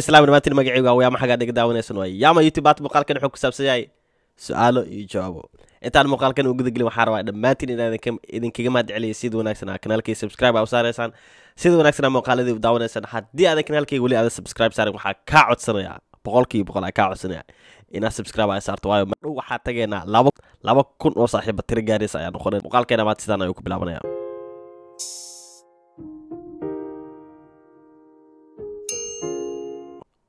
islam dhamaantiin magacaygu awyaama xagaa dhiga daawanaysan waaye yaama youtube baat muuqaalkan wuxuu ku saabsan yahay su-aalo iyo jawaabo intaan muuqaalkan u gudagelin waxaa rabaa dhammaantiin idinkaga mahad celiya sida wanaagsan aa subscribe aa u saaraysaan sida wanaagsan muuqaaladii u daawanaysaan haddii aadan kanaalkay weli aada subscribe saarin waxaa kaa codsanayaa boqolkiiba boqol aa kaa codsanaya inaad subscribe aa saarto waayo madhow waxaa tagaynaa laba kun oo saaxiiba tira gaaraysa ayaa noqonay muuqaalkeena maad sidaan ayuu ku bilaabanaya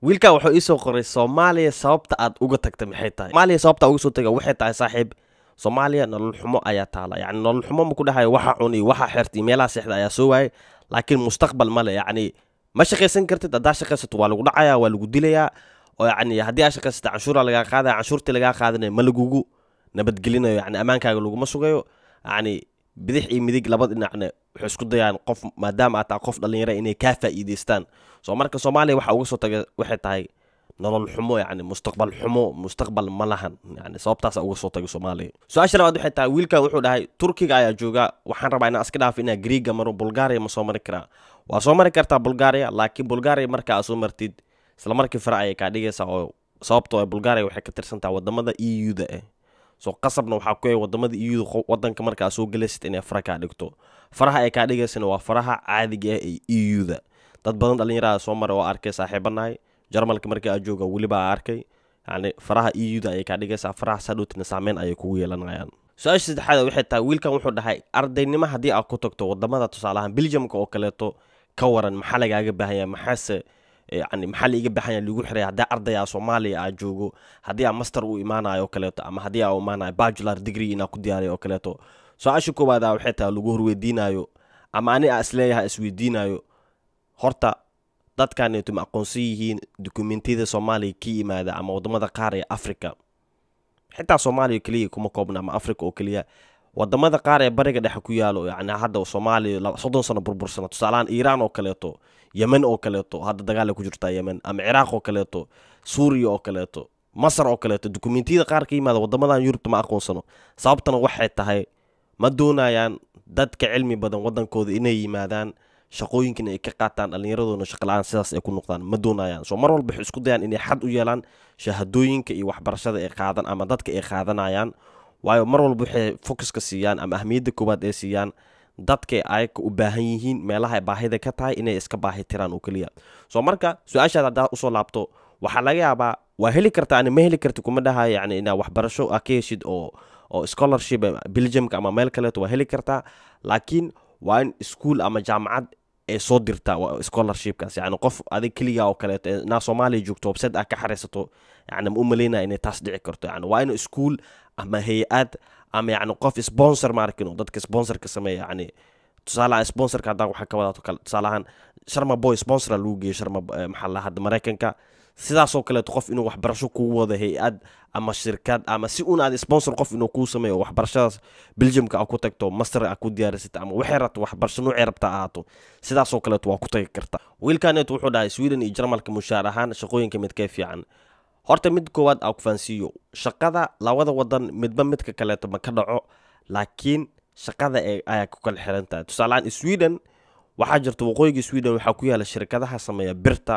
wiilkaa wuxuu iisoo qoray soomaaliya sababta aad uga tagta maxay tahay soomaaliya sababta uga taga waxay tahay saaxiib soomaaliya nolol xumo ayaa taala yacni nolol xumo maku dhahayo waxa cuni waxa xerta meelaha seexda ayaa soo waayay laakiin mustaqbal male yacni ma shaqaysan kartid haddaa shaqaysato waa lagu dhacaya waa lagu dilayaa oo yacni haddii aa shaqaysata canshuura lagaa qaadaya canshuurtii lagaa qaadanayo ma lagugu nabadgelinayo yacni ammaankaaga laguma sugayo yacni bidix iyo midig laba dhinacna waxay isku dayaan qof maadaama aad qof dhallinyara inay kaa faa'iidaystaan soo marka soomaaliya waxa uga soo taga waxay tahay nolol xumo yacni mustaqbal xumo mustaqbal ma lahan yacni sababtaasa uga soo tagay soomaaliya su-aasha labaad waxay tahay wiilkan wuxuu dhahay turkiga ayaa jooga waxaan rabaa inaan iska dhaafo inaan griiga maro bulgaariya ma soo mari karaa waa soo mari kartaa bulgaariya laakiin bulgaria marka aad soo martid islamarkii fara fare ayay kaa dhigaysaa oo sababtoo ah bulgaariya waxay ka tirsantaha wadamada e da eh soo qasabna waxaa ku wadamada iyudu wadanka markaa soo galaysid inay fara kaa dhigto faraha ay kaa dhigaysana waa faraha caadiga ah ee iyuda dad badan dhallinyarada soo maray oo arkay saaxiibanahay jarmalka markii a jooga welibaa arkay yani faraha iyuda ayay kaa dhigaysaa faraha saadhowtina saameyn ayay kugu yeelanayaan su-aasha saddexaad waxay tahay wiilkan wuxuu dhahay ardaynimo haddii aad ku tagto wadamada tusaalahaan beljamka oo kaleeto ka waran maxaa lagaaga baahanyaa maxaase yani maxaa laiga baxaya lagu xiraya haddii ardaya soomaaliya aa joogo haddii aa master u imaanayo o kaleeto ama haddii aa imaanayo bacular degree inaa ku diyaariyo oo kaleeto su-aasha koowaada waxay tahay lagu horweydiinayo ama ani aa isleeyahay isweydiinayo horta dadkaneeto ma aqoonsan yihiin dokumentiyada soomaaliya ka yimaada ama wadamada qaar ee africa xitaa soomaaliya keliya kuma koobna ama africa oo keliya wadamada qaar ee bariga dhexe ku yaalo yani hadda soomaaliya soddon sano burbursana tusaalahaan iiraan oo kaleeto yemen oo kaleeto hadda dagaala ku jirtaa yemen ama ciraaq oo kaleeto suuriya oo kaleeto masar oo kaleeto dukumentiyada qaar ka yimaada wadamadan yurubta ma aqoonsano sababtana waxay tahay ma doonayaan dadka cilmi badan wadankooda inay yimaadaan shaqooyinkan ay ka qaataan dhallinyaradooda shaqala-aan sidaas ay ku noqdaan ma doonayaan soo mar walba waxay isku dayaan inay xad u yeelaan shahadooyinka iyo waxbarashada ay qaadan ama dadka ay qaadanayaan waayo mar walba waxay focuska siiyaan ama ahmiyadda koowaad ay siiyaan dadka ayaka u baahan yihiin meelaha baahida ka tahay inay iska baahi tiraan oo keliya soo marka su-aashaad haddaa usoo laabto waxaa laga yaabaa waa heli karta ani ma heli karti kuma dhaha yani inaa waxbarasho a ka heshid oo oo scholarship belgiumka ama meel kaleeto waa heli kartaa laakiin waa in ischool ama jaamacad ee soo dirta scholarshipkaas yani qof adig keliga oo kaleeto naa soomaaliya joogto website ah ka xariisato yani ma u malaynaya inay taas dhici karto yani waa in ischool ama hay-ad ama yani qof sponsor maark inuu dadka sponsorka sameeya yani tusaaleahaan sponsorka haddaan waxaa ka wadaao kale tusaaleahaan sharma boy sponsora lagu geeyey sharma eh, maxaa hadda maraykanka sidaasoo kaleeto qof inuu waxbarasho kugu wado hay-ad ama shirkad ama si un aad sponsor qof inuu kuu sameeyo oo waxbarashadaas belgiumka a ku tagto mastar a ku diyaarisata ama waxay rabto waxbarasho noocay rabta ahaato sidaasoo kaleeto waa ku tagi karta wiilkaneet wuxuu dhahay sweden iyo jarmalka mushaar ahaan shaqooyinka midkee fiican horta mid koowaad aa kufahansiiyo shaqada labada wadan midba midka kaleeto ma ka dhaco laakiin shaqada ayaa ku kala xirantahay tusaaleahaan sweden waxaa jirta waqooyiga sweden waxaa ku yaala shirkadaha sameeya birta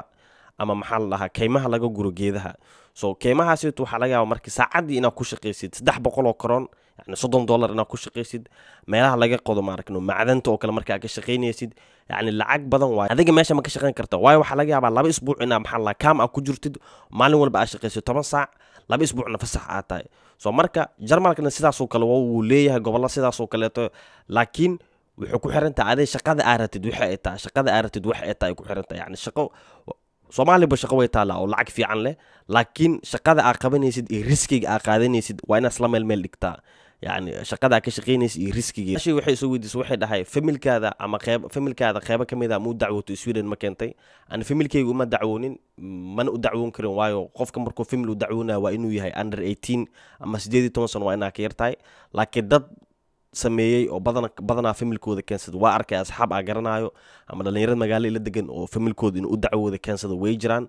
ama maxaa la dhahaa keymaha laga guro geedaha so keymahaasito waxaa laga yaaba marka saacaddii inaad ku shaqaysid saddex boqol oo karoon yani soddon dollar inaad ku shaqaysid meelaha laga qodo maaragno macdanta oo kale markaa ka shaqaynaysid yacni lacag badan waay adiga meesha ma ka shaqayn karta waayo waxaa laga yaabaa laba isbuuc inaa maxaa kaam aad ku jirtid maalin walba aad shaqaysid toban saac laba isbuucna fasax aad tahay so marka jarmalkana sidaasoo kale wuu leeyahay gobollo sidaasoo kaleeto laakiin wuxuu ku xirantahay aday shaqada aad ratid wix ay tahay shaqada aad ratid wax ay tahay ku xirantahay yani shaqo soomaaliba shaqo way taallaa oo lacag fiican leh laakiin shaqada aad qabanaysid iyo riskiga aad qaadanaysid waa inaad isla meel meel dhigtaa yani shaqadaa ka shaqeynaysa iyo riskigii waxay isu weydiisay waxay dhahay familkaada ama qeyb familkaada qeybo ka mid a ah muu dacwooto sweden ma keentay ana familkaygu uma dacwoonin mana u dacwoon karin waayo qofka markuu famil u dacwoonaya waa inuu yahay under eighteen ama sideed iyo toban san waa inaa ka yartahay laakiin dad sameeyey oo badan badanaa familkooda keensada waa arkay asxaab a garanaayo ama dhallinyarad magaalo ila degan oo familkooda inuu u dacwooda keensada way jiraan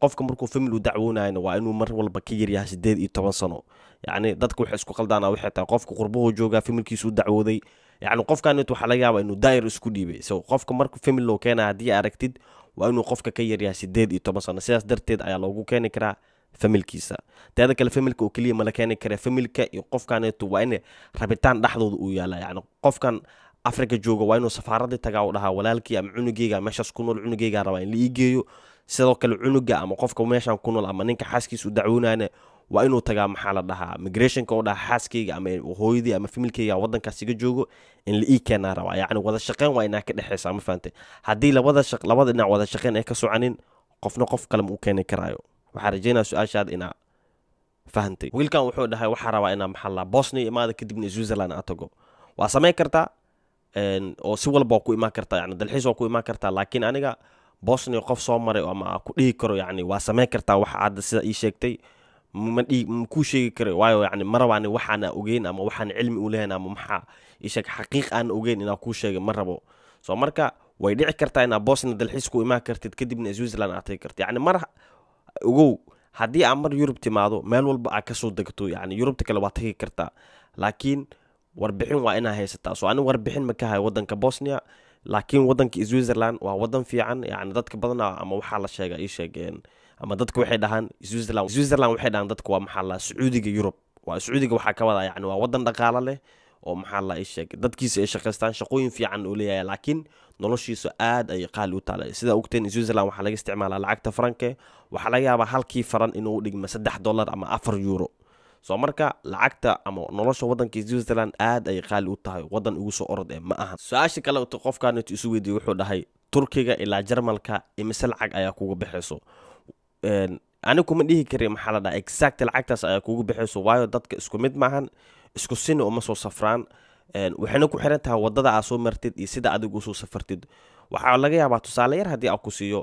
qofka markuu famil dacwoonayna waa inuu mar walba ka yaryahay sideed iyo toban sano yacni dadka waxay isku qaldaana ah, waxay tahay qofka qurbuhu joogaa familkiisuu dacwooday yacni qofkanet waxaa laga yaabaa inuu daa'ir isku dhiibay so qofka marka famil loo keenaya haddii aragtid waa inuu qofka ka yaryahay sideed iyo toban sano sidaas darteed ayaa loogu keeni karaa familkiisa teeda kale familka oo keliya mala keeni kara familka iyo qofkaneetu waa in rabitaan dhexdooda uu yaala yacni qofkan africa jooga waa inuu safaaradii tagaa u dhahaa walaalkii ama cunugeyga meeshaas ku nool cunugeyga rabaa in la ii geeyo sidoo kale cunuga ama qofka meeshan ku nool ama ninka xaaskiisu dacwoonana waa inuu tagaa maxaa la dhahaa migrationka oo dhaha xaaskayga ama hooyadii ama familkayga waddankaas iga joogo in la ii keenaa rabaa yacni wada waa inaa ka dhexeysaa ma fahante haddii labada dhinac wada ay ka soconin qofna qof kale ma u keeni karaayo waxaa rajeynaya su-aashaada inaa fahantay wiilkan wuxuu dhahay waxaa rabaa inaa maxaa la bosnia imaada kadibna switzerland aa tago waa samayn kartaa oo si walba waa ku imaan kartaa yacni dalxiis waa ku imaan kartaa laakiin aniga bosnia qof soo maray oo ku dhihi karo yacni waa samayn kartaa waxa cadda sida ii sheegtay makuu sheegi karo waayo yani ma waxaana ogeyn ama waxaan cilmi u ama maxaa isheeg xaqiiq aan ogeyn inaa kuu sheegay ma rabo soo marka way dhici kartaa inaad bosnia dalxiis ku imaan kartid kadibna switzerland aad tagi kartid yacni mar ogow haddii aad mar yurub timaado meel walba aad kasoo degto yacni yurubta kale waad tagi kartaa laakiin warbixin waa inaa haysataa soo ani warbixin makahay waddanka bosnia laakiin wadanka switzerland waa wadan fiican yani dadka badan ah ama waxaa la sheega ii sheegeen ama dadka waxay dhahaan switzerland switzerland waxay dhahaan dadka waa maxaa la sacuudiga yurub waa sacuudiga waxaa ka wadaa yani waa wadan dhaqaalo leh oo maxaa la ii sheegay dadkiisa ay shaqaystaan shaqooyin fiican oo leeyahay laakiin noloshiisu aad ayay qaali u taala sida ogteen switzerland waxaa laga isticmaalaa lacagta faranke waxaa laga yaabaa halkii faran inuu dhigma saddex dollar ama afar yuuro soo marka lacagta ama nolosha wadanka switzerland aad ay qaali u tahay wadan ugu soo orod ee ma ahan su-aasha kale t qofkaantu isu weydiiye wuxuu dhahay turkiga ilaa jarmalka imise lacag ayaa kuga baxayso anigu ma dhihi kari maxaa la dhaha exact lacagtaas ayaa kugu baxayso waayo dadka isku mid maahan isku sini uma soo safraan waxayna ku xiran tahay wadada aa soo martid iyo sida adigu usoo safartid waxaa laga yaabaa tusaale yar haddii aa ku siiyo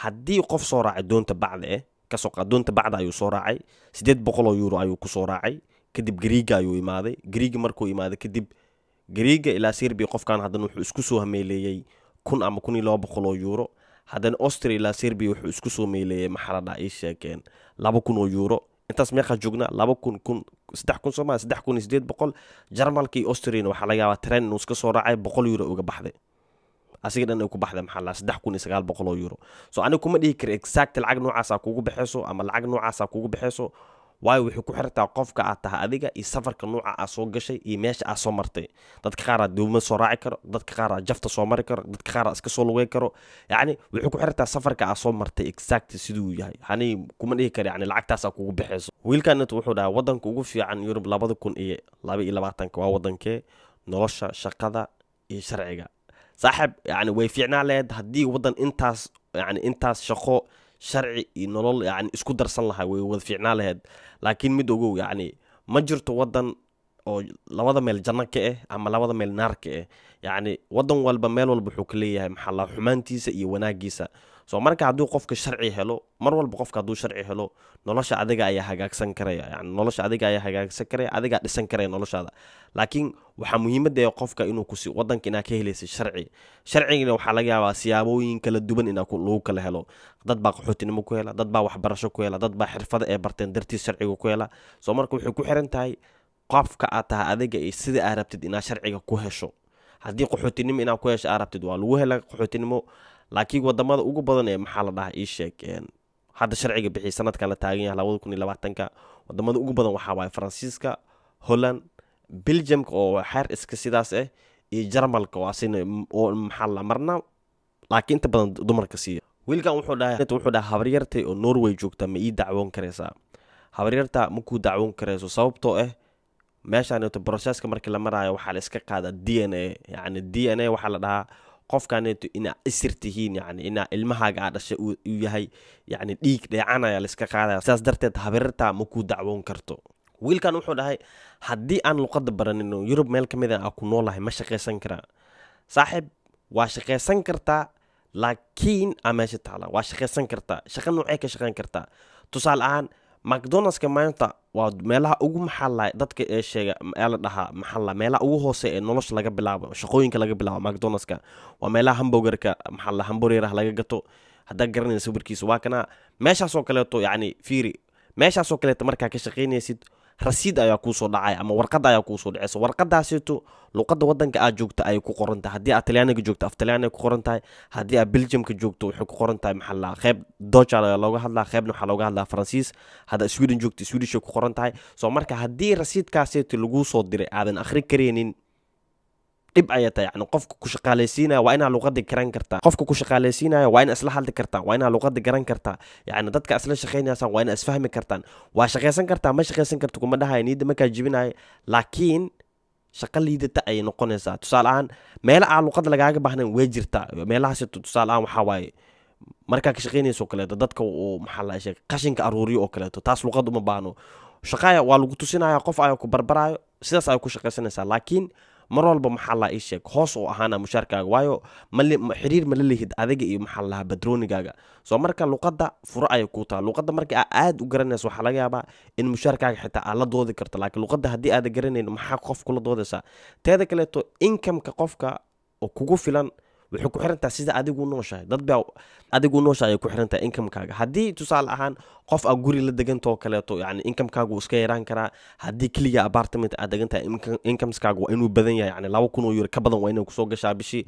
haddii qof soo raaca doonta bacda eh kasoo qaaddoonta bacda ayuu soo raacay siddeed boqoloo yuuro ayuu kusoo raacay kadib griiga ayuu imaaday griiga markuu imaaday kadib griiga ilaa serbiya qofkan haddana wuxuu isku soo hameeleeyey kun ama kun iyo laba boqoloo yuuro haddana austria ilaa serbiya wuxuu isku soo meeleeyey maxaladha ay ah, sheekeen laba kun oo yuuro intaas meeqaa joognaa laba kun kun saddex kun soomaa saddex kun iyo siddeed boqol jarmalka iyo austriana waxaa laga yaabaa tren inuu iska soo raacay boqol yuuro uga baxday asiga dhan ay ku baxda maxaa laa saddex kun iyo sagaal boqol oo euro so aniga kuma dhihi kara exact lacag noocaasa kugu baxeyso ama lacag noocaasaa kugu baxeyso waayo waxay ku xirtaa qofka aad tahay adiga iyo safarka nuuca aad soo gashay iyo meesha aad soo martay dadka qaaraad duuma soo raaci karo dadka qaar jafta soo mari karo dadka qaar aad iska soo lugey karo yacni waxay ku xirtaa safarka aad soo martay exact siduu yahay yani kuma dhihi kara yani lacagtaasaa kugu baxeyso wiilkanet wuxuu dhahay wadanka ugu fiican yurub labada kun iyo laba iyo labaatanka waa wadankee nolosha shaqada iyo sharciga saaxib yani way fiicnaa laheyd haddii waddan intaas yani intaas shaqo sharci iyo nolol yani isku darsan lahaa way wada fiicnaa laheyd laakiin mid ogow yacni ma jirto waddan oo labada meel janno ka ah ama labada meel naar ka ah eh. yacni waddan walba meel walba wuxuu ka leeyahay maxaa laa xumaantiisa iyo wanaaggiisa soo marka haduu qofka sharci helo mar walba qofka hadduu sharci helo nolosha adiga ayaa hagaagsan karaya yani nolosha adiga ayaa hagaagsan karaya adigaa dhisan karaya noloshaada laakiin waxaa muhiimada ah ee qofka inuu kusi wadanka inaa ka helaysa sharci sharcigana waxaa laga yaabaa siyaabooyin kala duwan inaa lagu kala helo dad baa qaxootinimo ku hela dad baa waxbarasho ku hela dad baa xirfada ee barteen dartiis sharciga ku hela soo marka waxay ku xiran tahay qofka aad tahay adiga iyo sida aa rabtid inaad sharciga ku hesho haddii qaxootinimo inaad ku hesho aa rabtid waa lagu hela qaxootinimo laakiin wadamada ugu badan ee maxaa la dhaha iisheeg hadda sharciga bixi sanadkan la taagan yahay labada kun iyo labaatanka wadamada ugu badan waxaa waaye faransiiska holland belgiumka oo xeer iska sidaas ah iyo jarmalka oo asina oo maxaa la marna laakiin inta badan dumarka siiya wiilkan wuxuu dhahay wuxuu dhahay habaryartay oo norway joogta ma ii dacwoon karaysaa habaryarta makuu dacwoon karayso sababtoo ah meeshaan brocesska markii la maraayo waxaa la iska qaadaa d n a yacni d n a waxaa la dhahaa qofkaneeto inaa isir tihiin yani inaa ilmahaaga aa dhashay uu yahay yani dhiig dheecanaya laiska qaadaya sidaas darteed habirirtaa ma kuu dacwoon karto wiilkan wuxuu dhahay haddii aan luqadda baranin yurub meel ka mid a ah ku noolahay ma shaqaysan karaa saaxiib waa shaqaysan kartaa laakiin aa meesha taala waa shaqaysan kartaa shaqa noocey ka shaqayn kartaa tusaale ahaan macdonaldska maanta waa meelaha ugu maxalla dadka ee sheega ee la dhahaa maxalla meelaha ugu hoose ee nolosha laga bilaabo shaqooyinka laga bilaabo macdonaldska waa meelaha hamburgerka maxalla hamburgerah laga gato haddaa garanaysa sawirkiisa waa kana meeshaasoo kaleeto yacni fiiri meeshaasoo kaleeto markaa ka shaqaynaysid rasiid ayaa kuusoo dhacay ama warqad ayaa kuusoo dhaceyso warqadaasito luqada wadanka aad joogta ayay ku qorantahay haddii aad talyaaniga joogto af talyaani ku qoran tahay haddii aad beljamka joogto waxay ku qoran tahay qeyb dojal ayaa looga hadlaa qeybna waxaa looga hadlaa faransiis haddaa sweden joogto swedish ku qoran soo marka haddii rasiidkaasito laguu soo diray aadan akhrin karaynin dhib aya tahay yani qofka ku shaqaalaysiinaya waa inaa luqada garan kartaa qofka ku shaqaalaysiinaya waa inaa isla hadli kartaa waa inaa luqada garan kartaa yani dadka isla shaqaynaysaan waa inaa isfahmi kartaan waa shaqaysan kartaa ma shaqaysan karta kuma dhahaya niyadda markaa jibinaya laakiin shaqa liidata ayay noqonaysaa tusaale ahaan meela aan luqada lagaaga baahnayn way jirtaa meelahaas tusaale ahaan waxaa waaye markaa ka shaqaynayso kaleeto dadka uu maxaa la sheeg qashinka aruuriyo oo kaleeto taas luqad uma baahno shaqaya waa lagu tusinaya qof ayaa ku barbaraayo sidaas ayaa ku shaqaysanaysaa laakiin mar walba maxaa laa ii sheeg hoos uu ahaana mushaarkaaga waayo xiriir mala lihid adiga iyo maxaa lalahaa badroonigaaga soo marka luqada furo ayay kuu taha luqada marka aa aada u garanayso waxaa laga yaabaa in mushaarkaaga xitaa aa la doodi karto laakiin luqada haddii aada garanayn maxaa qof kula doodaysaa teeda kaleeto inkamka qofka oo kugu filan wuxuu ku xirantaa sida adigu nooshahay dadbaa adigu nooshahay ku xirantaa inkamkaaga haddii tusaale ahaan qof aa guri la degantao kaleeto yani inkamkaagu iska yaraan karaa haddii keliya apartament aad degantahay inkamskaaga waa inuu badan yahay yani laba kun oo euro ka badan waa inay kusoo gashaa bishii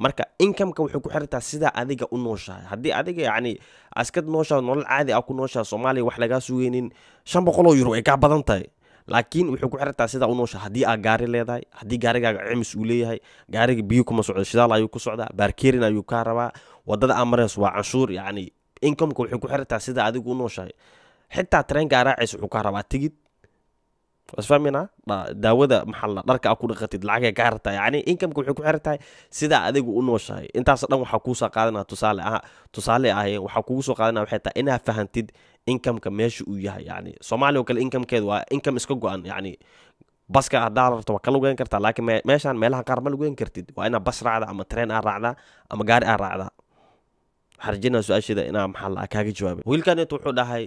marka inkamka wuxuu ku xirantaa sidaa adiga u nooshahay haddii adiga yani askad nooshaha nolol caadi ah ku nooshaha soomaaliya wax lagaa sugeynin shan boqoloo euro ay kaa badan tahay laakiin wuxuu ku xirantaa sidaa u noosha haddii aad gaari leedahay haddii gaarigaaga cimis uu leeyahay gaariga biyo kuma socdo shidaal ayuu ku socdaa baarkeerin ayuu kaa rabaa wadada aad marayso waa canshuur yacni incomeka wuxuu ku xirantaha sidaa adigu u xitaa tareenka araacaysa wuxuu kaa rabaa tigid daawada maxaa dharka ku dhaqatid lacagay kaa xirtaa yani inkamka waxay ku xiran tahay sidaa adigu u nooshahay intaas dhan waxaa kuusoo qaadanaa tusaale ah tusaale ahayeen waxaa kugu soo qaadanaa waxay tahay inaa fahantid inkamka meesha uu yahay yani soomaaliya oo kale inkamkeeda waa inkam iska go-an yani baska haddaa rabto waa ka lugeyn kartaa laakiin meeshaan meelaha qaar ma lugeyn kartid waa inaa bas raacda ama tareen aa raacdaa ama gaari aa raacdaa waxaan rajeynaa su-aasheeda inaa maxaa la kaaga jawaabay wiilkanet wuxuu dhahay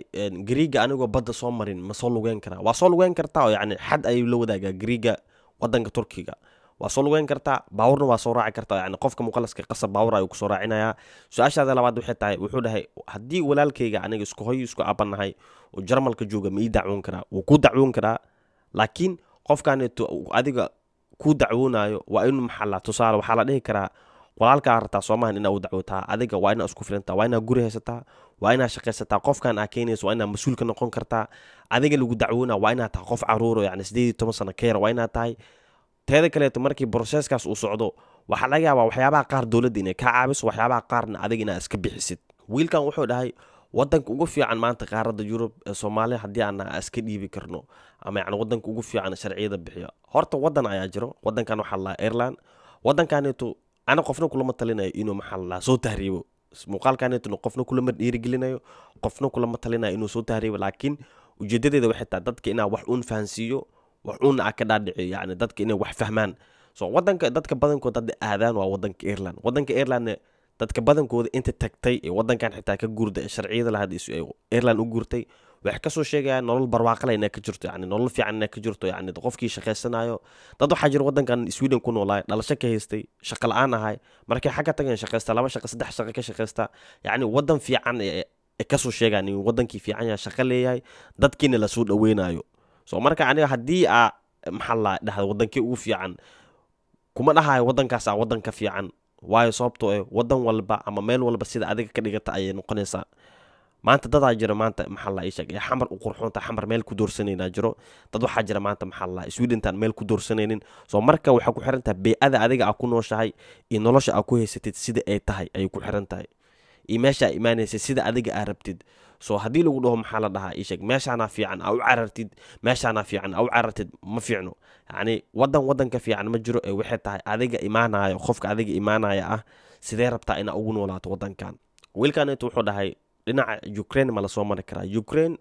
gariiga anigoo badda soo marin ma soo lugeyn karaa waa soo lugeyn kartaa oo yani xad ayuu la wadaagaa gariiga wadanka turkiga waa soo lugeyn kartaa baawurna waa soo raaci kartaa yani qofka muqalaska qasab baawur ayuu kusoo raacinaya su-aashaada labaad waxay tahay wuxuu dhahay haddii walaalkayga aniga isku hoy isku aabanahay oo jarmalka jooga ma ii dacwoon karaa wuu ku dacwoon karaa laakiin qofkaneeto adiga ku dacwoonayo waa inuu maxalla tusaale waxaa la dhihi karaa walaalkaa rabtaa soomahan inaa u dacwootaa adiga waa inaa isku filantaa waa inaa guri haysataa waa inaa shaqaysataa qofkan aa keenaysa waa inaa mas-uulka noqon kartaa adiga lagu dacwoona waa inaa tahay qof caruuro yani sideed iyo toban sano keera waa inaa tahay teeda kaleeto markii broseeskaas uu socdo waxaa laga yaabaa waxyaabaha qaar dowladda inay kaa caabiso waxyaabaha qaarna adig inaa iska bixisid wiilkan wuxuu dhahay wadanka ugu fiican maanta qaaradda yurub ee soomaaliya haddii aanaa iska dhiibi karno ama yani wadanka ugu fiican sharciyada bixiya horta wadan ayaa jiro wadankan waxaa la ireland wadankaneeto ana qofna kulama talinayo inuu maxaa soo tahriibo muuqaalkaneetona qofna kulama dhiirigelinayo qofna kulama talinayo inuu soo tahriibo laakiin ujeedadeeda waxay tahay dadka inaa wax uun fahansiiyo wuxuunaa ah ka dhaadhici yani dadka inay wax fahmaan so wadanka dadka badankood hadda aadaan waa wadanka ireland wadanka irelandna dadka badankooda inta tagtay ee wadankan xitaa ka guurday sharciyada lahad ireland u guurtay waxay kasoo sheegayaan nolol barwaaqala inay ka jirto yani nolol fiican inay ka jirto yani qofkii shaqaysanayo dad waxaa jira wadankan sweden ku noolaay dhalasho ka haystay shaqa la-aan ahay markay xagga tageen shaqaysta laba shaqa saddex shaqa ka shaqaysta yacni wadan fiican ee kasoo sheegaan inuu wadankii fiican yahay shaqa leeyahay dadkiina lasoo dhaweynayo soo marka aniga haddii aa maxalla dhahda wadankii ugu fiican kuma dhahayo wadankaas wadan ka fiican waayo sababto eh wadan walba ama meel walba sida adiga ka dhigata ayay noqonaysaa maanta dadaa jira maanta maxalla isheg ee xamar u qurxoonta xamar meel ku doorsanayna jiro dad waxaa jira maanta maxalla iswiidhintan meel ku doorsanaynin soo marka waxay ku xirantahay bey-ada adiga aa ku nooshahay iyo nolosha aa ku haysatid sida ay tahay ayay ku xiran tahay iyo meesha aa sida adiga aa rabtid soo haddii lagu dhaho maxaa la dhahaa iisheeg meeshaana fiican a u carartid meeshaana fiican a u carartid ma fiicno yacnii waddan waddanka fiican ma jiro ee waxay tahay adiga imaanayo qofka adiga imaanaya ah sidee rabtaa inaa ugu noolaato waddankan wiilkaneetu wuxuu dhahay dhinaca ukrain ma lasoo mari karaa ukraine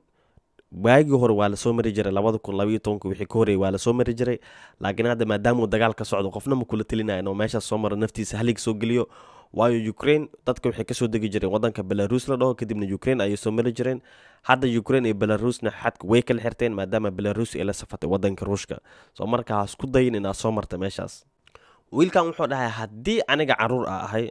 waagii hore waa lasoo mari jiray labada kun labaiyo tobanka wixii ka horreeyay waa lasoo mari jiray laakiin hadda maadaamuu dagaal ka socdo qofna ma kula telinaya inuu meeshaas soo maro naftiisa halig soo geliyo waayo ukraine dadka waxay kasoo degi jireen wadanka belarus la dhaho kadibna ukrain ayay soo mari jireen hadda ukraine iyo belarusna xadka way kala xirteen maadaama belarus ay la safatay wadanka ruushka soo marka ha isku dayin inaad soo marta meeshaas wiilkan wuxuu dhahay haddii aniga caruur a ahay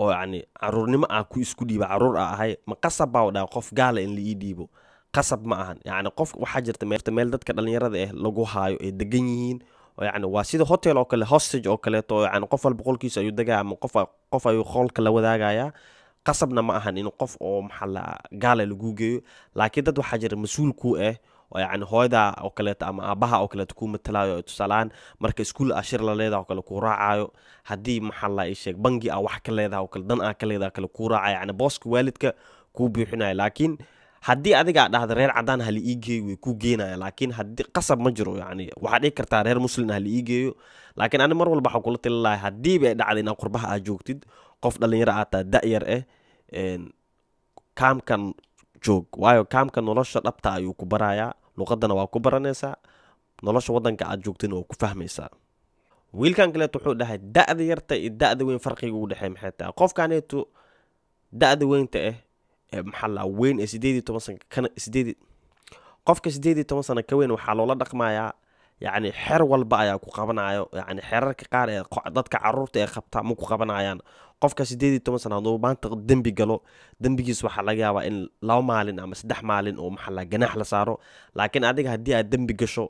oo yacni caruurnimo ah ku isku dhiiba caruur a ahay ma qasab baa dhahay qof gaala in la ii dhiibo qasab ma ahan yacni qof waxaa jirta meel dadka dhallinyarada ah lagu haayo ay degan yihiin yani waa sida hotel oo kale hostage oo kaleeto yani qof walba qolkiisa ayuu degaya ama qof qof ayuu qolka la wadaagaya qasabna ma ahan in qof oo maxaa la gaala laguu geeyo laakiin dad waxaa jira mas-uul ku ah oo yani hooyada oo kaleeto ama aabaha oo kaleeto kuu matalaayo tusaaleaan marka iskuul ashir la leedaha oo kale kuu raacayo haddii maxaa la sheeg bangi a ah wax ka leedaha oo kale dan aa ah ka leedaha kale kuu raacayo yani booska waalidka kuu buuxinayo laakiin haddii adigaa dhahda reer cadaan ha la ii geeyo way ku geenaya laakiin hadii qasab ma jiro yani waxaa dhihi kartaa reer muslin ha ii geeyo laakiin ani mar walba waxaan kula tali lahay haddiiba ay dhacda inaad qurbaha aad joogtid qof dhallinyaro aad da-yar ah eh, kaamkan joog waayo kaamka nolosha dhabta ayuu ku barayaa luqadana waa ku baranaysaa nolosha wadanka aad joogtana waa ku fahmaysaa wiilkan kaleeto wuxuu dhahay da-da yarta iyo da-da weyn farqiga u dhexey maxay tahay qofkaneeto da-da weynta ah maxalla weyn ee sideed iyo toban sana sideed qofka sideed toban sana ka weyn waxaa loola dhaqmayaa yacni xeer walba ayaa ku qabanayo yacni xerarka qaar ee dadka caruurta ee qabta ma ku qabanayaan qofka sideed iyo toban sana hadduu maanta dembi galo dembigiis waxaa laga yaabaa in laba maalin ama saddex maalin oo maxalla ganaax la saaro laakiin adiga haddii aad dembi gasho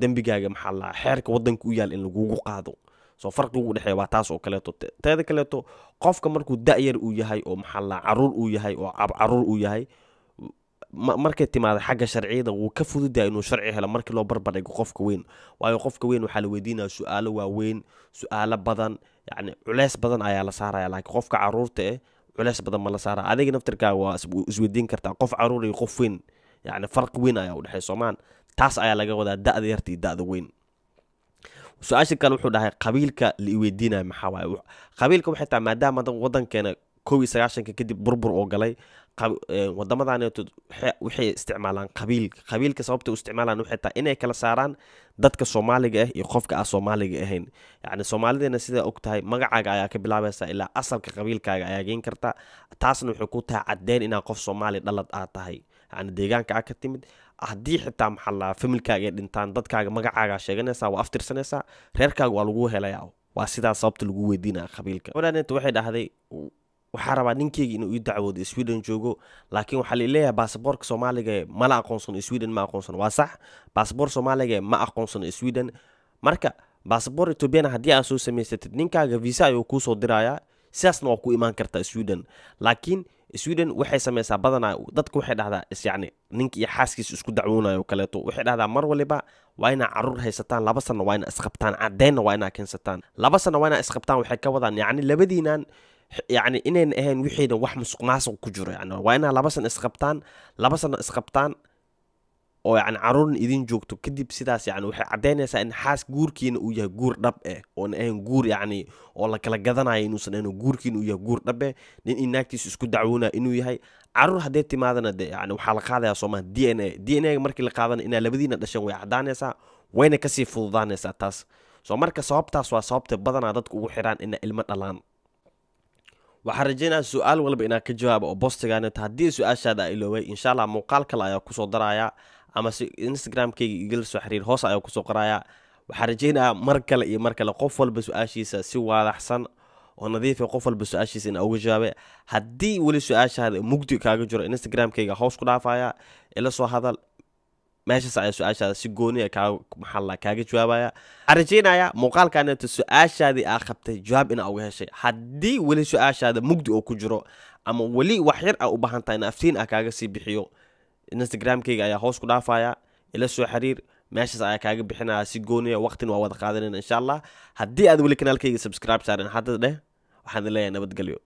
dembigaaga maxalla xeerka waddanka u yaal in lagugu qaado soo farqigu udhexeeya waa taas oo kaleeto teeda kaleeto qofka markuu da-yar uu yahay oo maxalla caruur uu yahay oo cabcaruur uu yahay markay timaada xagga sharciyada wuu ka fududahay inuu sharci helo markii loo barbardhigo qofka weyn waayo qofka weyn waxaa la weydiinaya su-aalo waaweyn su-aalo badan yacni culeys badan ayaa la saaraya laakiin qofka caruurta eh culeys badan ma la saara adiga naftarkaaga waa isweydiin kartaa qof caruur iyo qof weyn yacni farqi weyn ayaa udhexeey soomaan taas ayaa laga wadaa da-da yarta iyo da-da weyn su-aasha kale wuxuu dhahay qabiilka la iweydiinaya maxaa waaye qabiilka waxay tahay maadaama wadankeena kow sagaashanka kadib burbur oo galay wadamadaneeto waxay isticmaalaan qabiilka qabiilka sababta isticmaalaan waxay tahay inay kala saaraan dadka soomaaliga ah iyo qofka aan soomaaliga ahayn yacni soomaalideena sidaa og tahay magacaaga ayaa ka bilaabaysaa ilaa asalka qabiilkaaga ayaa geen kartaa taasna wuxuu ku tahay caddeyn inaa qof soomaali dhalad aa tahay yacni deegaanka aa ka timid haddii xitaa maxallaa familkaaga dhintaan dadkaaga magacaagaa sheeganaysaa waa aftirsanaysaa reerkaaga waa lagu helaya waa sidaa sababta lagu weydiinaya qabiilka gabadhaninta waxay dhahday waxaa rabaa ninkeyga inuu ii dacwoodo sweden joogo laakiin waxaa laileeyahay baasaboorka soomaaliga mala aqoonsano sweden ma aqoonsano waa sax baasaboor soomaaliga ma aqoonsano sweden marka baasaboor etoobiyana haddii aad soo samaysatid ninkaaga viisa ayuu kuusoo dirayaa sidaasna waa ku imaan kartaa sweden laakiin sweden waxay samaysaa badanaa dadka waxay dhahdaa isyacni ninki iyo xaaskiis isku dacwoonayo kaleeto waxay dhahdaa mar waliba waa inaa caruur haysataan laba sanna waa inaa isqabtaan caddeynna waa inaa keensataan laba sanna waa inaa isqabtaan waxay ka wadaan yacni labadiinaan yacni inayna ahayn wixiina wax musuq maasuq ku jiro yani waa inaa laba san isqabtaan laba sanna isqabtaan oo yan caruurna idin joogto kadib sidaas yan waxay caddaynaysaa in xaas guurkiina uu yahay guur dhab eh oona ahayn guur yacni oo la kala gadanayo inuusan ahayn guurkiina uu yahay guur dhab eh nin in naagtiisa isku dacwoonaa inuu yahay caruur haddee timaadana de yani waxaa la qaadayaa soomaa d n a d n a ga markii la qaadana inaa labadiina dhasheen way caddaanaysaa wayna kasii fududaanaysaa taas soo marka sababtaas waa sababta badanaa dadku ugu xiraan inaa ilmo dhalaan waxaan rajeynaya su-aal walba inaa ka jawaaba oo bostigaaneta haddii su-aashaada iloobay insha allah muuqaal kale ayaa kusoo daraya amase instagramkayga igala soo xiriir hoos ayaan kusoo qorayaa waxaan rajeynayaa mar kale iyo mar kale qof walba su-aashiisa si waadaxsan oo nadiifa ah, qof walba su-aashiisa inaa uga jawaabe haddii weli su-aashaada mugdi kaaga jiro instagramkayga hoos ku dhaafaya ila soo hadal meeshaas ayaa su-aashaada si gooniya ah kaa maxalla kaaga jawaabaya waxaan rajeynayaa muuqaalkaaneeto su-aashaadii aa qabtay jawaab inaa uga heshay haddii weli su-aashaada mugdi oo ku jiro ama weli waxyar yar u baahan tahay in ah kaaga sii bixiyo instagramkeyga ayaa hoos ku dhaafayaa ila soo xiriir meeshaas ayaa kaaga bixinaya si gooniya ah, waqtina waa wada qaadanayna insha allah haddii aad weli kanaalkeyga subscribe saarin xaddad dheh waxaan leeyahay nabadgelyo